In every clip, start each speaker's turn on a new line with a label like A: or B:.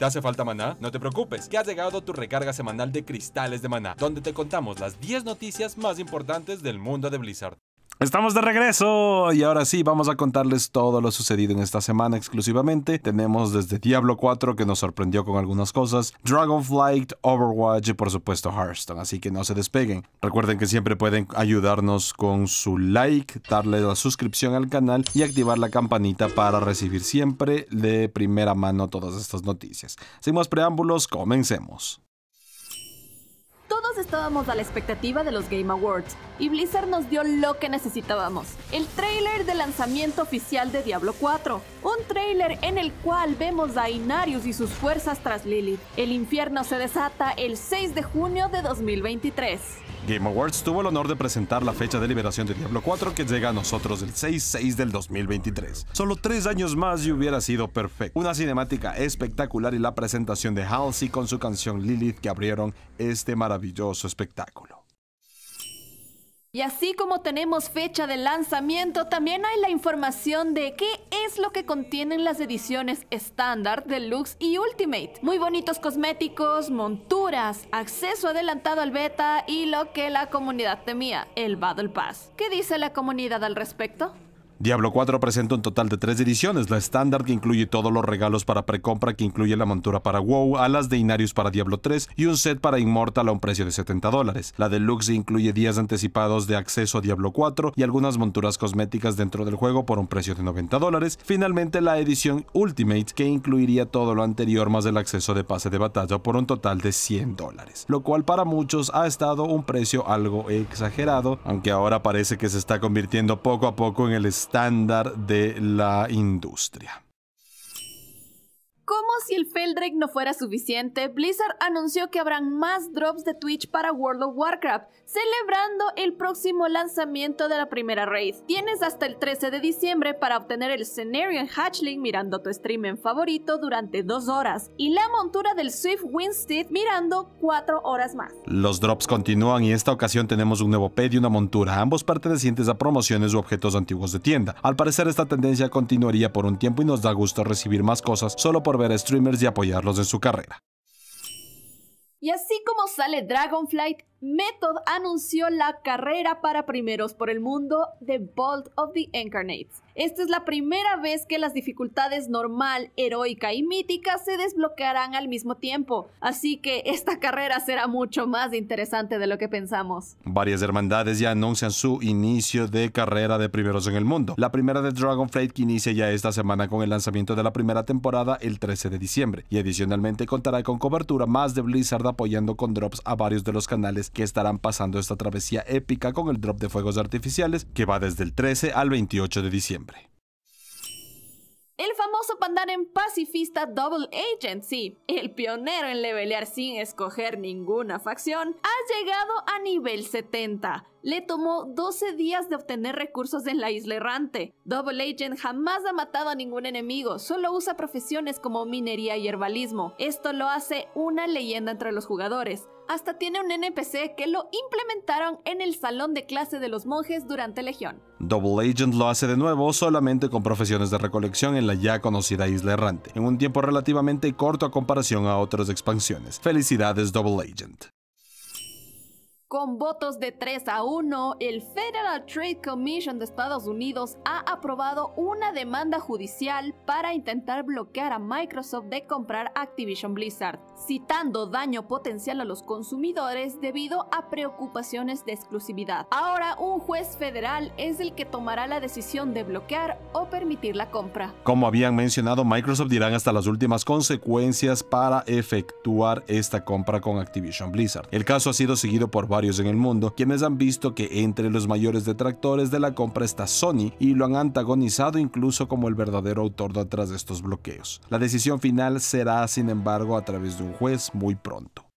A: ¿Te hace falta maná? No te preocupes, que ha llegado tu recarga semanal de Cristales de Maná, donde te contamos las 10 noticias más importantes del mundo de Blizzard. Estamos de regreso y ahora sí vamos a contarles todo lo sucedido en esta semana exclusivamente. Tenemos desde Diablo 4 que nos sorprendió con algunas cosas, Dragonflight, Overwatch y por supuesto Hearthstone, así que no se despeguen. Recuerden que siempre pueden ayudarnos con su like, darle la suscripción al canal y activar la campanita para recibir siempre de primera mano todas estas noticias. Sin más preámbulos, comencemos
B: estábamos a la expectativa de los Game Awards y Blizzard nos dio lo que necesitábamos, el tráiler de lanzamiento oficial de Diablo 4, un tráiler en el cual vemos a Inarius y sus fuerzas tras Lilith. El infierno se desata el 6 de junio de 2023.
A: Game Awards tuvo el honor de presentar la fecha de liberación de Diablo 4 que llega a nosotros el 6-6 del 2023. Solo tres años más y hubiera sido perfecto. Una cinemática espectacular y la presentación de Halsey con su canción Lilith que abrieron este maravilloso espectáculo.
B: Y así como tenemos fecha de lanzamiento, también hay la información de qué es lo que contienen las ediciones estándar, deluxe y ultimate. Muy bonitos cosméticos, monturas, acceso adelantado al beta y lo que la comunidad temía, el Battle Pass. ¿Qué dice la comunidad al respecto?
A: Diablo 4 presenta un total de tres ediciones, la estándar que incluye todos los regalos para precompra que incluye la montura para WoW, alas de Inarius para Diablo 3 y un set para Immortal a un precio de 70 dólares. La deluxe incluye días anticipados de acceso a Diablo 4 y algunas monturas cosméticas dentro del juego por un precio de 90 dólares. Finalmente la edición Ultimate que incluiría todo lo anterior más el acceso de pase de batalla por un total de 100 dólares, lo cual para muchos ha estado un precio algo exagerado, aunque ahora parece que se está convirtiendo poco a poco en el estándar de la industria.
B: Como si el Feldrake no fuera suficiente, Blizzard anunció que habrán más drops de Twitch para World of Warcraft, celebrando el próximo lanzamiento de la primera raid. Tienes hasta el 13 de diciembre para obtener el en Hatchling mirando tu stream en favorito durante dos horas y la montura del Swift Winstead mirando cuatro horas más.
A: Los drops continúan y esta ocasión tenemos un nuevo pet y una montura, ambos pertenecientes a promociones u objetos antiguos de tienda. Al parecer esta tendencia continuaría por un tiempo y nos da gusto recibir más cosas solo por ver a streamers y apoyarlos en su carrera.
B: Y así como sale Dragonflight, Method anunció la carrera para primeros por el mundo de Bolt of the Incarnates. Esta es la primera vez que las dificultades normal, heroica y mítica se desbloquearán al mismo tiempo, así que esta carrera será mucho más interesante de lo que pensamos.
A: Varias hermandades ya anuncian su inicio de carrera de primeros en el mundo. La primera de Dragonflight que inicia ya esta semana con el lanzamiento de la primera temporada el 13 de diciembre y adicionalmente contará con cobertura más de Blizzard apoyando con drops a varios de los canales que estarán pasando esta travesía épica con el drop de fuegos artificiales que va desde el 13 al 28 de diciembre.
B: El famoso Pandaren pacifista Double Agency, el pionero en levelear sin escoger ninguna facción, ha llegado a nivel 70 le tomó 12 días de obtener recursos en la isla errante. Double Agent jamás ha matado a ningún enemigo, solo usa profesiones como minería y herbalismo. Esto lo hace una leyenda entre los jugadores. Hasta tiene un NPC que lo implementaron en el salón de clase de los monjes durante Legión.
A: Double Agent lo hace de nuevo solamente con profesiones de recolección en la ya conocida isla errante, en un tiempo relativamente corto a comparación a otras expansiones. Felicidades Double Agent.
B: Con votos de 3 a 1, el Federal Trade Commission de Estados Unidos ha aprobado una demanda judicial para intentar bloquear a Microsoft de comprar Activision Blizzard, citando daño potencial a los consumidores debido a preocupaciones de exclusividad. Ahora un juez federal es el que tomará la decisión de bloquear o permitir la compra.
A: Como habían mencionado, Microsoft dirán hasta las últimas consecuencias para efectuar esta compra con Activision Blizzard. El caso ha sido seguido por varios en el mundo, quienes han visto que entre los mayores detractores de la compra está Sony y lo han antagonizado incluso como el verdadero autor detrás de estos bloqueos. La decisión final será, sin embargo, a través de un juez muy pronto.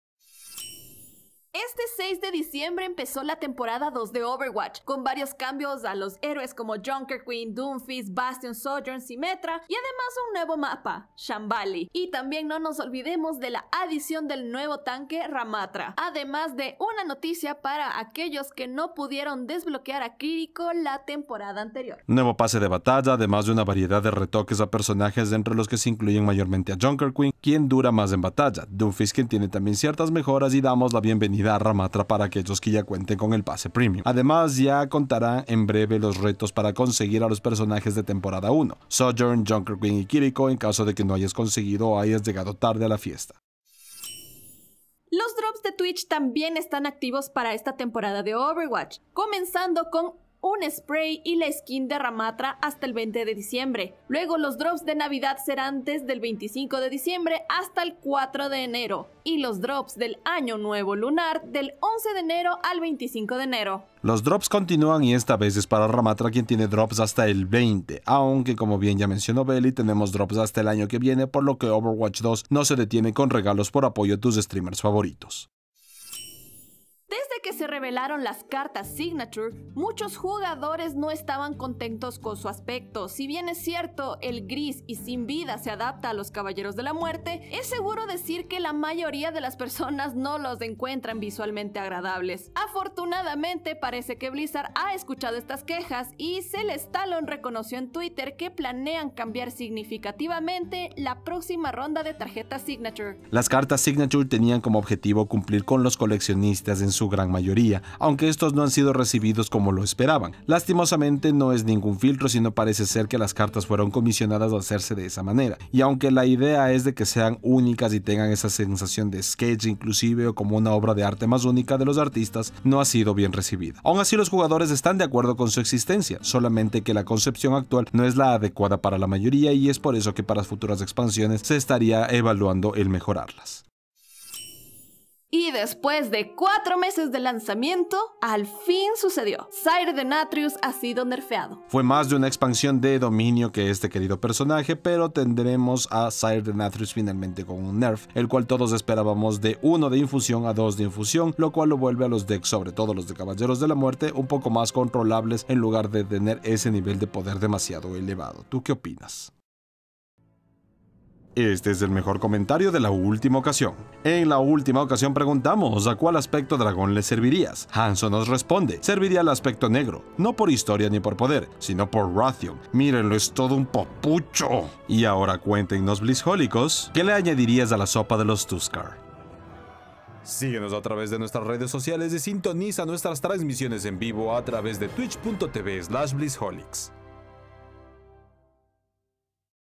B: Este 6 de diciembre empezó la temporada 2 de Overwatch, con varios cambios a los héroes como Junker Queen, Doomfist, Bastion, Sojourn, Symmetra y además un nuevo mapa, Shambali. Y también no nos olvidemos de la adición del nuevo tanque Ramatra, además de una noticia para aquellos que no pudieron desbloquear a Kiriko la temporada anterior.
A: Nuevo pase de batalla, además de una variedad de retoques a personajes entre los que se incluyen mayormente a Junker Queen, quien dura más en batalla, Doomfist quien tiene también ciertas mejoras y damos la bienvenida Ramatra para aquellos que ya cuenten con el pase premium. Además, ya contará en breve los retos para conseguir a los personajes de temporada 1, Sojourn, Junker Queen y Kiriko en caso de que no hayas conseguido o hayas llegado tarde a la fiesta.
B: Los drops de Twitch también están activos para esta temporada de Overwatch, comenzando con un spray y la skin de Ramatra hasta el 20 de diciembre. Luego los drops de Navidad serán desde el 25 de diciembre hasta el 4 de enero y los drops del Año Nuevo Lunar del 11 de enero al 25 de enero.
A: Los drops continúan y esta vez es para Ramatra quien tiene drops hasta el 20, aunque como bien ya mencionó Belly tenemos drops hasta el año que viene por lo que Overwatch 2 no se detiene con regalos por apoyo a tus streamers favoritos
B: que se revelaron las cartas Signature, muchos jugadores no estaban contentos con su aspecto. Si bien es cierto, el gris y sin vida se adapta a los Caballeros de la Muerte, es seguro decir que la mayoría de las personas no los encuentran visualmente agradables. Afortunadamente, parece que Blizzard ha escuchado estas quejas y Celestalon reconoció en Twitter que planean cambiar significativamente la próxima ronda de tarjetas Signature.
A: Las cartas Signature tenían como objetivo cumplir con los coleccionistas en su gran mayoría, aunque estos no han sido recibidos como lo esperaban. Lastimosamente no es ningún filtro, sino parece ser que las cartas fueron comisionadas a hacerse de esa manera. Y aunque la idea es de que sean únicas y tengan esa sensación de sketch inclusive o como una obra de arte más única de los artistas, no ha sido bien recibida. Aún así los jugadores están de acuerdo con su existencia, solamente que la concepción actual no es la adecuada para la mayoría y es por eso que para futuras expansiones se estaría evaluando el mejorarlas.
B: Y después de cuatro meses de lanzamiento, al fin sucedió. Sire de Natrius ha sido nerfeado.
A: Fue más de una expansión de dominio que este querido personaje, pero tendremos a Sire de Natrius finalmente con un nerf, el cual todos esperábamos de uno de infusión a dos de infusión, lo cual lo vuelve a los decks, sobre todo los de Caballeros de la Muerte, un poco más controlables en lugar de tener ese nivel de poder demasiado elevado. ¿Tú qué opinas? Este es el mejor comentario de la última ocasión. En la última ocasión preguntamos a cuál aspecto dragón le servirías. Hanson nos responde, serviría al aspecto negro, no por historia ni por poder, sino por ración. Mírenlo, es todo un popucho. Y ahora cuéntenos, blisholicos, ¿qué le añadirías a la sopa de los Tuskar? Síguenos a través de nuestras redes sociales y sintoniza nuestras transmisiones en vivo a través de twitch.tv slash blisholics.